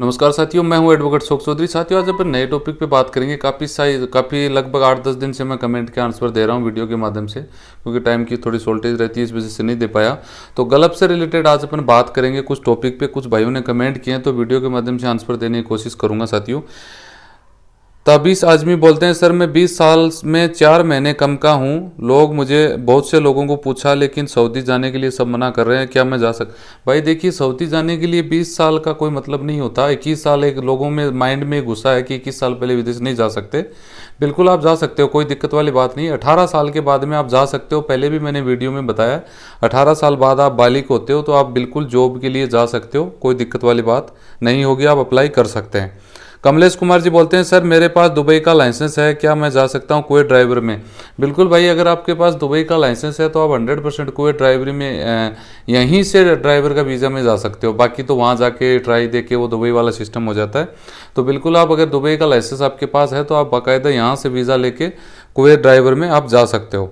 नमस्कार साथियों मैं हूं एडवोकेट शोक चौधरी साथियों आज अपन नए टॉपिक पे बात करेंगे काफ़ी साइज काफ़ी लगभग आठ दस दिन से मैं कमेंट के आंसर दे रहा हूं वीडियो के माध्यम से क्योंकि टाइम की थोड़ी शॉर्टेज रहती है इस वजह से नहीं दे पाया तो गलप से रिलेटेड आज अपन बात करेंगे कुछ टॉपिक पे कुछ भाइयों ने कमेंट किए तो वीडियो के माध्यम से आंसर देने की कोशिश करूँगा साथियों तबीस आजमी बोलते हैं सर मैं 20 साल में चार महीने कम का हूँ लोग मुझे बहुत से लोगों को पूछा लेकिन सऊदी जाने के लिए सब मना कर रहे हैं क्या मैं जा सक भाई देखिए सऊदी जाने के लिए 20 साल का कोई मतलब नहीं होता इक्कीस साल एक लोगों में माइंड में घुसा है कि इक्कीस साल पहले विदेश नहीं जा सकते बिल्कुल आप जा सकते हो कोई दिक्कत वाली बात नहीं अठारह साल के बाद में आप जा सकते हो पहले भी मैंने वीडियो में बताया अठारह साल बाद आप बालिक होते हो तो आप बिल्कुल जॉब के लिए जा सकते हो कोई दिक्कत वाली बात नहीं होगी आप अप्लाई कर सकते हैं कमलेश कुमार जी बोलते हैं सर मेरे पास दुबई का लाइसेंस है क्या मैं जा सकता हूँ कुए ड्राइवर में बिल्कुल भाई अगर आपके पास दुबई का लाइसेंस है तो आप हंड्रेड परसेंट कुए ड्राइवरी में यहीं से ड्राइवर का वीज़ा में जा सकते हो बाकी तो वहाँ जाके ट्राई दे के वो दुबई वाला सिस्टम हो जाता है तो बिल्कुल आप अगर दुबई का लाइसेंस आपके पास है तो आप बाकायदा यहाँ से वीज़ा लेके कर ड्राइवर में आप जा सकते हो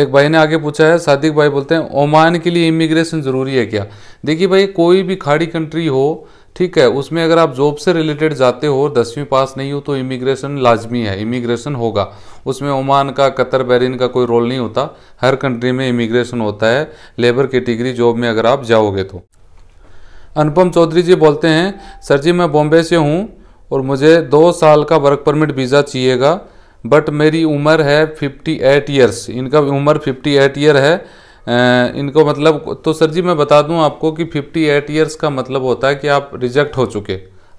एक भाई ने आगे पूछा है सादिक भाई बोलते हैं ओमान के लिए इमिग्रेशन ज़रूरी है क्या देखिए भाई कोई भी खाड़ी कंट्री हो ठीक है उसमें अगर आप जॉब से रिलेटेड जाते हो दसवीं पास नहीं हो तो इमिग्रेशन लाजमी है इमिग्रेशन होगा उसमें ओमान का कतर बैरिन का कोई रोल नहीं होता हर कंट्री में इमिग्रेशन होता है लेबर कैटेगरी जॉब में अगर आप जाओगे तो अनुपम चौधरी जी बोलते हैं सर जी मैं बॉम्बे से हूँ और मुझे दो साल का वर्क परमिट वीज़ा चाहिएगा बट मेरी उम्र है फिफ्टी एट ईयर्स इनका उम्र फिफ्टी एट ईयर है इनको मतलब तो सर जी मैं बता दूं आपको कि 58 ईयर्स का मतलब होता है कि आप रिजेक्ट हो चुके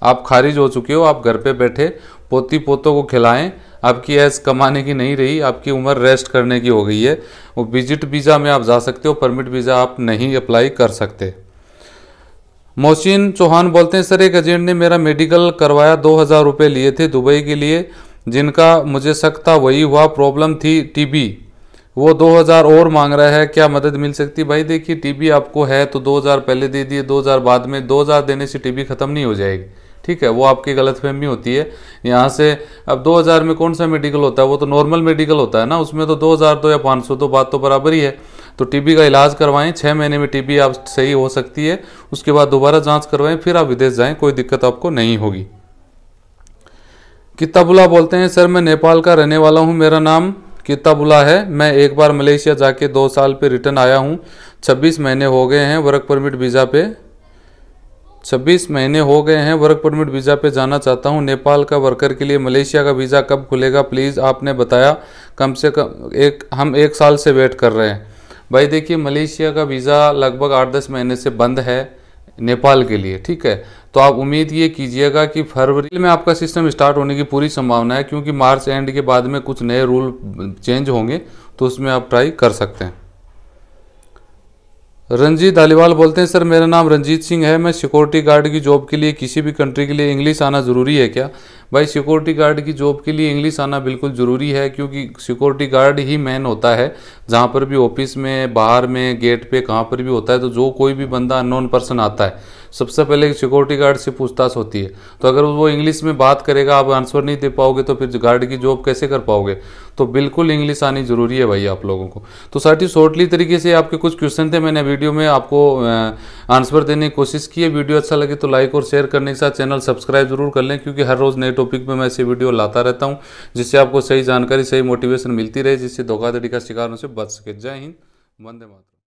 आप खारिज हो चुके हो आप घर पे बैठे पोती पोतों को खिलाएं आपकी एज कमाने की नहीं रही आपकी उम्र रेस्ट करने की हो गई है वो विजिट वीज़ा में आप जा सकते हो परमिट वीज़ा आप नहीं अप्लाई कर सकते मोहसिन चौहान बोलते हैं सर एक एजेंट ने मेरा मेडिकल करवाया दो हज़ार रुपये लिए थे दुबई के लिए जिनका मुझे शक था वही हुआ प्रॉब्लम थी टीबी वो 2000 और मांग रहा है क्या मदद मिल सकती भाई देखिए टीबी आपको है तो 2000 पहले दे दिए 2000 बाद में 2000 देने से टीबी ख़त्म नहीं हो जाएगी ठीक है वो आपकी गलतफहमी होती है यहाँ से अब 2000 में कौन सा मेडिकल होता है वो तो नॉर्मल मेडिकल होता है ना उसमें तो 2000 तो या 500 तो बात तो बराबर ही है तो टीबी का इलाज करवाएं छः महीने में टीबी आप सही हो सकती है उसके बाद दोबारा जांच करवाएं फिर आप विदेश जाएं कोई दिक्कत आपको नहीं होगी किताबुला बोलते हैं सर मैं नेपाल का रहने वाला हूँ मेरा नाम कितना बुला है मैं एक बार मलेशिया जाके दो साल पे रिटर्न आया हूँ छब्बीस महीने हो गए हैं वर्क परमिट वीज़ा पे छब्बीस महीने हो गए हैं वर्क परमिट वीज़ा पे जाना चाहता हूँ नेपाल का वर्कर के लिए मलेशिया का वीज़ा कब खुलेगा प्लीज़ आपने बताया कम से कम एक हम एक साल से वेट कर रहे हैं भाई देखिए मलेशिया का वीज़ा लगभग आठ दस महीने से बंद है नेपाल के लिए ठीक है तो आप उम्मीद ये कीजिएगा कि फरवरी में आपका सिस्टम स्टार्ट होने की पूरी संभावना है क्योंकि मार्च एंड के बाद में कुछ नए रूल चेंज होंगे तो उसमें आप ट्राई कर सकते हैं रंजीत धालीवाल बोलते हैं सर मेरा नाम रंजीत सिंह है मैं सिक्योरिटी गार्ड की जॉब के लिए किसी भी कंट्री के लिए इंग्लिश आना ज़रूरी है क्या भाई सिक्योरिटी गार्ड की जॉब के लिए इंग्लिश आना बिल्कुल ज़रूरी है क्योंकि सिक्योरिटी गार्ड ही मैन होता है जहाँ पर भी ऑफिस में बाहर में गेट पे कहाँ पर भी होता है तो जो कोई भी बंदा अननोन पर्सन आता है सबसे पहले सिक्योरिटी गार्ड से पूछताछ होती है तो अगर वो इंग्लिश में बात करेगा आप आंसर नहीं दे पाओगे तो फिर गार्ड की जॉब कैसे कर पाओगे तो बिल्कुल इंग्लिश आनी ज़रूरी है भाई आप लोगों को तो साथ ही शॉर्टली तरीके से आपके कुछ क्वेश्चन थे मैंने वीडियो में आपको आंसर देने की कोशिश की है वीडियो अच्छा लगे तो लाइक और शेयर करने के साथ चैनल सब्सक्राइब जरूर कर लें क्योंकि हर रोज़ नए टॉपिक पर मैं ऐसी वीडियो लाता रहता हूँ जिससे आपको सही जानकारी सही मोटिवेशन मिलती रहे जिससे धोखाधड़ी का शिकार उनसे बच सके जय हिंद वंदे मातरम